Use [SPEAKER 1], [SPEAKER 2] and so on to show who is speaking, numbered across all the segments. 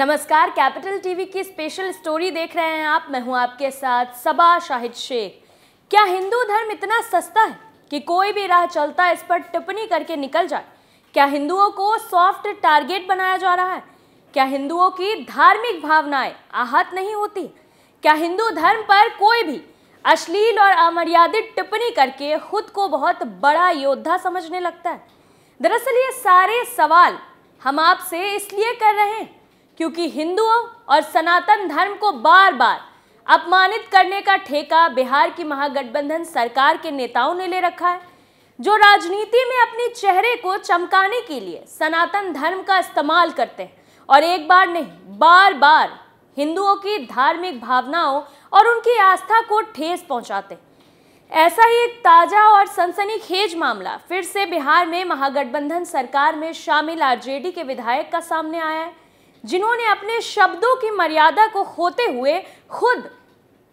[SPEAKER 1] नमस्कार capital TV की special story देख रहे हैं आप मैं हूं आपके साथ सबा शाहिद शेख क्या हिंदू धर्म इतना सस्ता है कि कोई भी राह चलता इस पर टिप्पणी करके निकल जाए क्या हिंदुओं को सॉफ्ट टारगेट बनाया जा रहा है क्या हिंदुओं की धार्मिक भावनाएं आहत नहीं होती क्या हिंदू धर्म पर कोई भी अश्लील और अमर्यादित टिप्पणी करके खुद को बहुत बड़ा योद्धा समझने लगता है दरअसल ये सारे सवाल हम आपसे इसलिए कर रहे हैं क्योंकि हिंदुओं और सनातन धर्म को बार बार अपमानित करने का ठेका बिहार की महागठबंधन सरकार के नेताओं ने ले रखा है जो राजनीति में अपने चेहरे को चमकाने के लिए सनातन धर्म का इस्तेमाल करते हैं और एक बार नहीं बार बार हिंदुओं की धार्मिक भावनाओं और उनकी आस्था को ठेस पहुंचाते हैं ऐसा ही एक ताज़ा और सनसनीखेज मामला फिर से बिहार में महागठबंधन सरकार में शामिल आरजेडी के विधायक का सामने आया है जिन्होंने अपने शब्दों की मर्यादा को खोते हुए खुद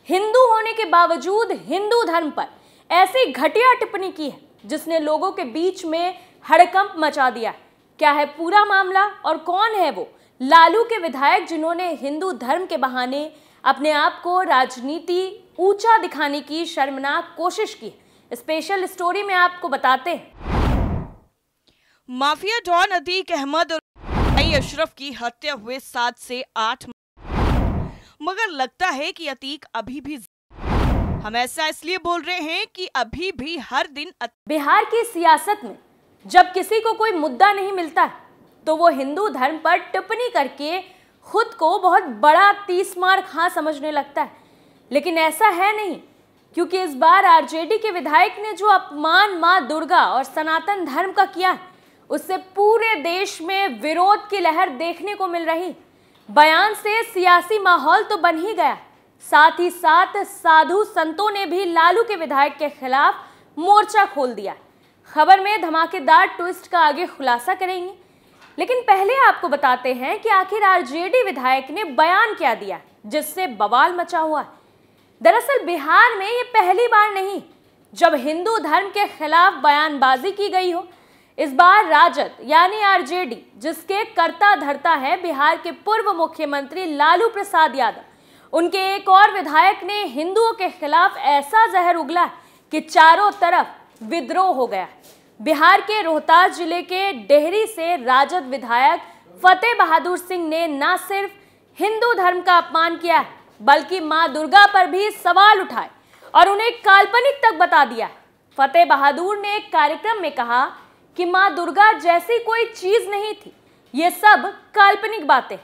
[SPEAKER 1] हिंदू होने के बावजूद हिंदू धर्म पर ऐसी घटिया टिप्पणी की है जिसने लोगों के बीच में हड़कंप मचा दिया है क्या है पूरा मामला और कौन है वो लालू के विधायक जिन्होंने हिंदू धर्म के बहाने अपने आप को राजनीति ऊंचा दिखाने की शर्मनाक कोशिश की स्पेशल स्टोरी में आपको बताते हैं माफिया डॉन अतीक अहमद और ए अशरफ की हत्या हुए सात से आठ मगर लगता है कि अतीक अभी भी हम ऐसा इसलिए बोल रहे हैं कि अभी भी हर दिन अत... बिहार की सियासत में जब किसी को कोई मुद्दा नहीं मिलता तो वो हिंदू धर्म पर टिप्पणी करके खुद को बहुत बड़ा तीस मार खां समझने लगता है लेकिन ऐसा है नहीं क्योंकि इस बार आरजेडी के विधायक ने जो अपमान मां दुर्गा और सनातन धर्म का किया है उससे पूरे देश में विरोध की लहर देखने को मिल रही बयान से सियासी माहौल तो बन ही गया साथ ही साथ साधु संतों ने भी लालू के विधायक के खिलाफ मोर्चा खोल दिया खबर में धमाकेदार ट्विस्ट का आगे खुलासा करेंगे लेकिन पहले आपको बताते हैं कि आखिर आरजेडी विधायक ने बयान क्या दिया जिससे बवाल मचा हुआ दरअसल बिहार में ये पहली बार नहीं जब हिंदू धर्म के खिलाफ बयानबाजी की गई हो इस बार राजद यानी आरजेडी जिसके कर्ता धरता है बिहार के पूर्व मुख्यमंत्री लालू प्रसाद यादव उनके एक और विधायक ने हिंदुओं के खिलाफ ऐसा जहर उगला कि चारों तरफ विद्रोह हो गया बिहार के रोहतास जिले के डेहरी से राजद विधायक फतेह बहादुर सिंह ने न सिर्फ हिंदू धर्म का अपमान किया बल्कि मां दुर्गा पर भी सवाल उठाए और उन्हें काल्पनिक तक बता दिया फतेह बहादुर ने एक कार्यक्रम में कहा कि माँ दुर्गा जैसी कोई चीज नहीं थी ये सब काल्पनिक बातें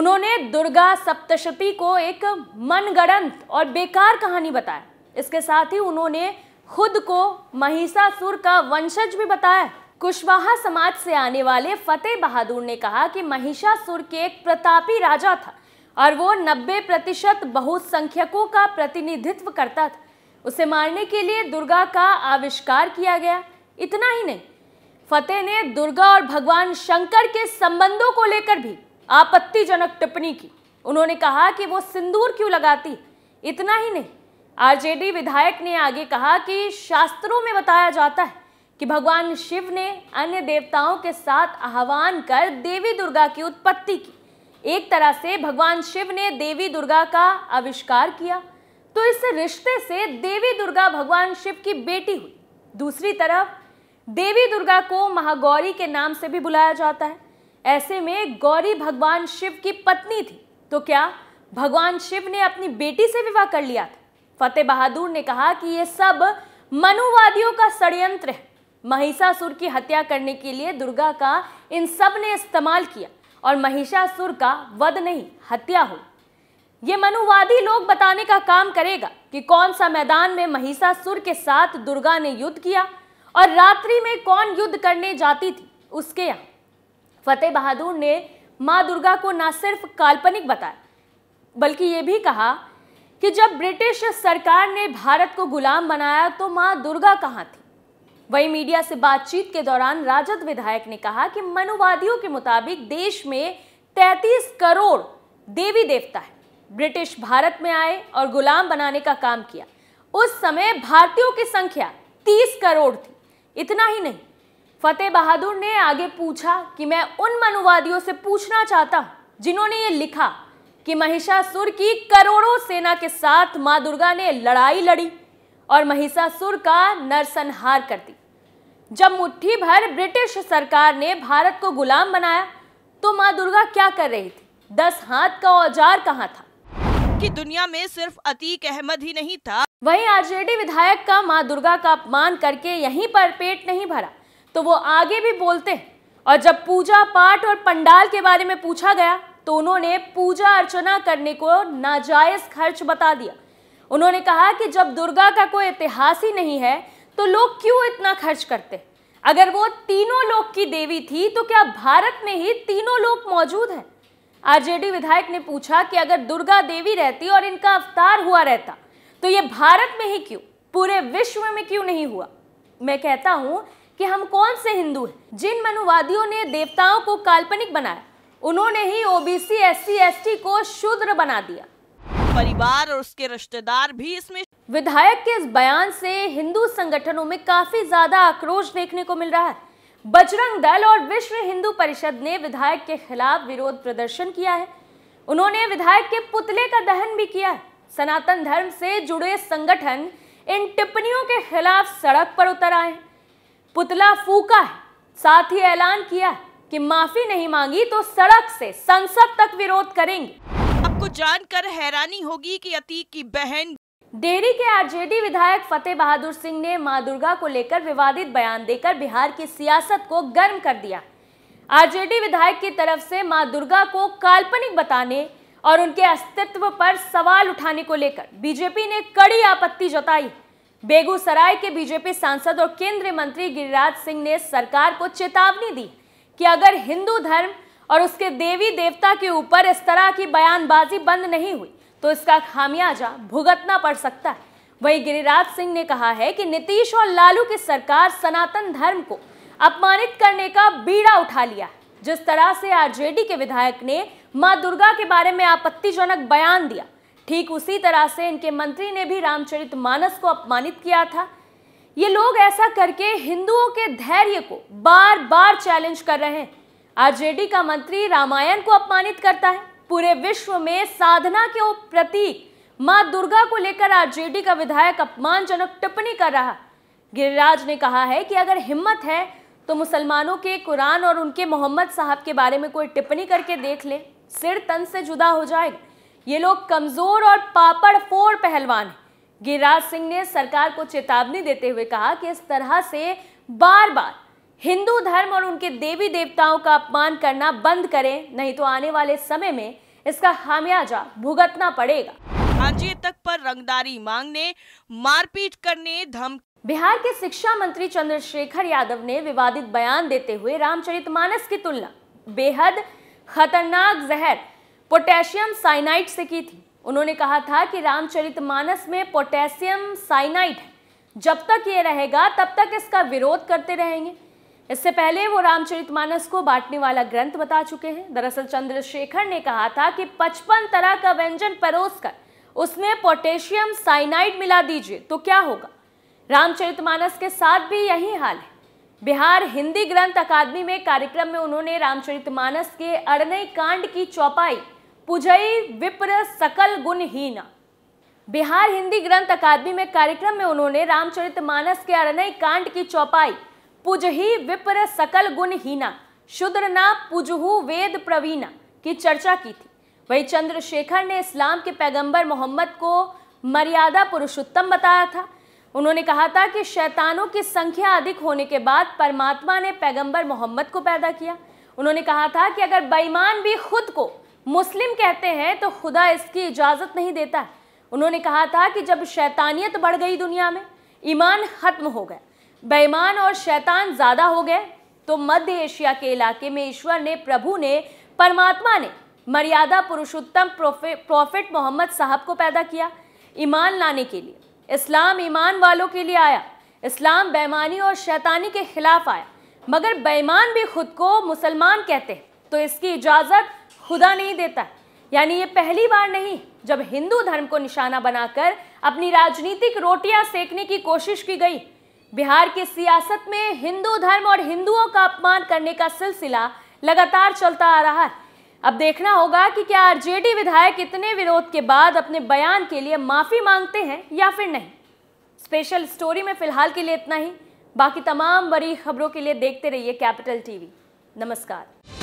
[SPEAKER 1] उन्होंने दुर्गा सप्तशती को एक मनगढ़ंत और बेकार कहानी बताया इसके साथ ही उन्होंने खुद को महिषासुर का वंशज भी बताया कुशवाहा समाज से आने वाले फतेह बहादुर ने कहा कि महिषासुर के एक प्रतापी राजा था और वो 90 प्रतिशत बहुसंख्यकों का प्रतिनिधित्व करता था उसे मारने के लिए दुर्गा का आविष्कार किया गया इतना ही नहीं फतेह ने दुर्गा और भगवान शंकर के संबंधों को लेकर भी आपत्तिजनक टिप्पणी की उन्होंने कहा कि वो सिंदूर क्यों लगाती इतना ही नहीं आरजेडी विधायक ने आगे कहा कि शास्त्रों में बताया जाता है कि भगवान शिव ने अन्य देवताओं के साथ आह्वान कर देवी दुर्गा की उत्पत्ति की एक तरह से भगवान शिव ने देवी दुर्गा का आविष्कार किया तो इस रिश्ते से देवी दुर्गा भगवान शिव की बेटी हुई दूसरी तरफ देवी दुर्गा को महागौरी के नाम से भी बुलाया जाता है ऐसे में गौरी भगवान शिव की पत्नी थी तो क्या भगवान शिव ने अपनी बेटी से विवाह कर लिया था फतेह बहादुर ने कहा कि यह सब मनुवादियों का षड्यंत्र है महिषासुर की हत्या करने के लिए दुर्गा का इन सब ने इस्तेमाल किया और महिषासुर का वध नहीं हत्या हुई ये मनुवादी लोग बताने का काम करेगा कि कौन सा मैदान में महिषासुर के साथ दुर्गा ने युद्ध किया और रात्रि में कौन युद्ध करने जाती थी उसके यहाँ फतेह बहादुर ने माँ दुर्गा को ना सिर्फ काल्पनिक बताया बल्कि ये भी कहा कि जब ब्रिटिश सरकार ने भारत को गुलाम बनाया तो माँ दुर्गा कहाँ थी वही मीडिया से बातचीत के दौरान राजद विधायक ने कहा कि मनुवादियों के मुताबिक देश में 33 करोड़ देवी देवता है ब्रिटिश भारत में आए और गुलाम बनाने का काम किया उस समय भारतीयों की संख्या 30 करोड़ थी इतना ही नहीं फतेह बहादुर ने आगे पूछा कि मैं उन मनुवादियों से पूछना चाहता हूं जिन्होंने ये लिखा कि महिषासुर की करोड़ों सेना के साथ माँ दुर्गा ने लड़ाई लड़ी और महिषासुर का नरसंहार कर दी जब मुट्ठी भर ब्रिटिश सरकार ने भारत को गुलाम बनाया तो माँ दुर्गा क्या कर रही थी दस हाथ का औजार कहाँ था कि दुनिया में सिर्फ अतीक अहमद ही नहीं था वहीं आरजेडी विधायक का मां दुर्गा का अपमान करके यहीं पर पेट नहीं भरा तो वो आगे भी बोलते हैं और जब पूजा पाठ और पंडाल के बारे में पूछा गया तो उन्होंने पूजा अर्चना करने को नाजायज खर्च बता दिया उन्होंने कहा कि जब दुर्गा का कोई इतिहास ही नहीं है तो लोग क्यों इतना खर्च करते अगर वो तीनों लोग की देवी थी तो क्या भारत में ही तीनों लोग मौजूद हैं आरजेडी विधायक ने पूछा कि अगर दुर्गा देवी रहती और इनका अवतार हुआ रहता तो ये भारत में ही क्यों पूरे विश्व में क्यों नहीं हुआ मैं कहता हूँ कि हम कौन से हिंदू हैं जिन मनुवादियों ने देवताओं को काल्पनिक बनाया उन्होंने ही ओबीसी एससी एसटी को शूद्र बना दिया परिवार और उसके रिश्तेदार भी इसमें विधायक के इस बयान से हिंदू संगठनों में काफी ज्यादा आक्रोश देखने को मिल रहा है बजरंग दल और विश्व हिंदू परिषद ने विधायक के खिलाफ विरोध प्रदर्शन किया है उन्होंने विधायक के पुतले का दहन भी किया है सनातन धर्म से जुड़े संगठन इन टिप्पणियों के खिलाफ सड़क पर उतर आए पुतला फूका है साथ ही ऐलान किया कि माफी नहीं मांगी तो सड़क से संसद तक विरोध करेंगे आपको जानकर हैरानी होगी कि अतीक की बहन डेरी के आरजेडी विधायक फतेह बहादुर सिंह ने मां दुर्गा को लेकर विवादित बयान देकर बिहार की सियासत को गर्म कर दिया आरजेडी विधायक की तरफ से मां दुर्गा को काल्पनिक बताने और उनके अस्तित्व पर सवाल उठाने को लेकर बीजेपी ने कड़ी आपत्ति जताई बेगूसराय के बीजेपी सांसद और केंद्रीय मंत्री गिरिराज सिंह ने सरकार को चेतावनी दी कि अगर हिंदू धर्म और उसके देवी देवता के ऊपर इस तरह की बयानबाजी बंद नहीं हुई तो इसका खामियाजा भुगतना पड़ सकता है वहीं गिरिराज सिंह ने कहा है कि नीतीश और लालू की सरकार सनातन धर्म को अपमानित करने का बीड़ा उठा लिया है जिस तरह से आरजेडी के विधायक ने मां दुर्गा के बारे में आपत्तिजनक बयान दिया ठीक उसी तरह से इनके मंत्री ने भी रामचरित मानस को अपमानित किया था ये लोग ऐसा करके हिंदुओं के धैर्य को बार बार चैलेंज कर रहे हैं आरजेडी का मंत्री रामायण को अपमानित करता है पूरे विश्व में साधना के प्रतीक मां दुर्गा को लेकर आरजेडी का विधायक अपमानजनक टिप्पणी कर रहा गिरिराज ने कहा है कि अगर हिम्मत है तो मुसलमानों के कुरान और उनके मोहम्मद साहब के बारे में कोई टिप्पणी करके देख ले सिर तन से जुदा हो जाएगा ये लोग कमज़ोर और पापड़ फोड़ पहलवान हैं गिरिराज सिंह ने सरकार को चेतावनी देते हुए कहा कि इस तरह से बार बार हिंदू धर्म और उनके देवी देवताओं का अपमान करना बंद करें नहीं तो आने वाले समय में इसका खामियाजा भुगतना पड़ेगा हांजी तक पर रंगदारी मांगने मारपीट करने धमकी बिहार के शिक्षा मंत्री चंद्रशेखर यादव ने विवादित बयान देते हुए रामचरितमानस की तुलना बेहद खतरनाक जहर पोटेशियम साइनाइड से की थी उन्होंने कहा था कि रामचरितमानस में पोटेशियम साइनाइड है जब तक ये रहेगा तब तक इसका विरोध करते रहेंगे इससे पहले वो रामचरितमानस को बांटने वाला ग्रंथ बता चुके हैं दरअसल चंद्रशेखर ने कहा था कि पचपन तरह का व्यंजन परोस कर उसमें पोटेशियम साइनाइड मिला दीजिए तो क्या होगा रामचरितमानस के साथ भी यही हाल है बिहार हिंदी ग्रंथ अकादमी में कार्यक्रम में उन्होंने रामचरितमानस के अड़नई कांड की चौपाई पुजई विप्र सकल गुण बिहार हिंदी ग्रंथ अकादमी में कार्यक्रम में उन्होंने रामचरितमानस के अड़नई कांड की चौपाई पुजही विप्र सकल गुणहीना ना पुजहु वेद प्रवीणा की चर्चा की थी वही चंद्रशेखर ने इस्लाम के पैगंबर मोहम्मद को मर्यादा पुरुषोत्तम बताया था उन्होंने कहा था कि शैतानों की संख्या अधिक होने के बाद परमात्मा ने पैगंबर मोहम्मद को पैदा किया उन्होंने कहा था कि अगर बेईमान भी खुद को मुस्लिम कहते हैं तो खुदा इसकी इजाज़त नहीं देता उन्होंने कहा था कि जब शैतानियत बढ़ गई दुनिया में ईमान ख़त्म हो गया बेईमान और शैतान ज़्यादा हो गए तो मध्य एशिया के इलाके में ईश्वर ने प्रभु ने परमात्मा ने मर्यादा पुरुषोत्तम प्रॉफिट मोहम्मद साहब को पैदा किया ईमान लाने के लिए इस्लाम ईमान वालों के लिए आया इस्लाम बेईमानी और शैतानी के खिलाफ आया मगर बेईमान भी खुद को मुसलमान कहते हैं तो इसकी इजाज़त खुदा नहीं देता यानी ये पहली बार नहीं जब हिंदू धर्म को निशाना बनाकर अपनी राजनीतिक रोटियां सेकने की कोशिश की गई बिहार की सियासत में हिंदू धर्म और हिंदुओं का अपमान करने का सिलसिला लगातार चलता आ रहा है अब देखना होगा कि क्या आरजेडी विधायक इतने विरोध के बाद अपने बयान के लिए माफी मांगते हैं या फिर नहीं स्पेशल स्टोरी में फिलहाल के लिए इतना ही बाकी तमाम बड़ी खबरों के लिए देखते रहिए कैपिटल टीवी नमस्कार